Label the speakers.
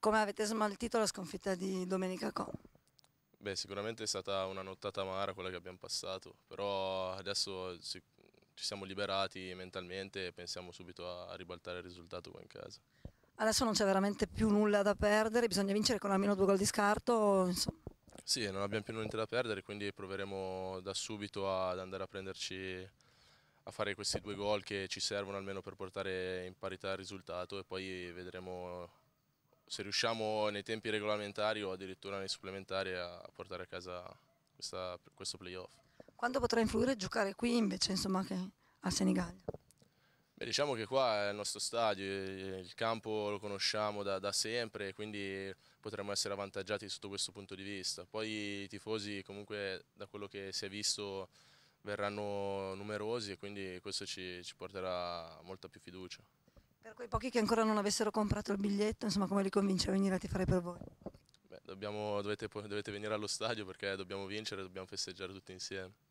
Speaker 1: Come avete smaltito la sconfitta di Domenica Co?
Speaker 2: Beh, sicuramente è stata una nottata amara quella che abbiamo passato, però adesso ci siamo liberati mentalmente e pensiamo subito a ribaltare il risultato qua in casa.
Speaker 1: Adesso non c'è veramente più nulla da perdere, bisogna vincere con almeno due gol di scarto, insomma.
Speaker 2: Sì, non abbiamo più niente da perdere, quindi proveremo da subito ad andare a prenderci, a fare questi due gol che ci servono almeno per portare in parità il risultato e poi vedremo se riusciamo nei tempi regolamentari o addirittura nei supplementari a portare a casa questa, questo playoff.
Speaker 1: Quanto potrà influire giocare qui invece insomma, che a Senigallia?
Speaker 2: Beh, diciamo che qua è il nostro stadio, il campo lo conosciamo da, da sempre, quindi potremmo essere avvantaggiati sotto questo punto di vista. Poi i tifosi comunque da quello che si è visto verranno numerosi e quindi questo ci, ci porterà molta più fiducia.
Speaker 1: Per quei pochi che ancora non avessero comprato il biglietto, insomma come li convince a venire a tifare per voi?
Speaker 2: Beh, dobbiamo, dovete, dovete venire allo stadio perché dobbiamo vincere, dobbiamo festeggiare tutti insieme.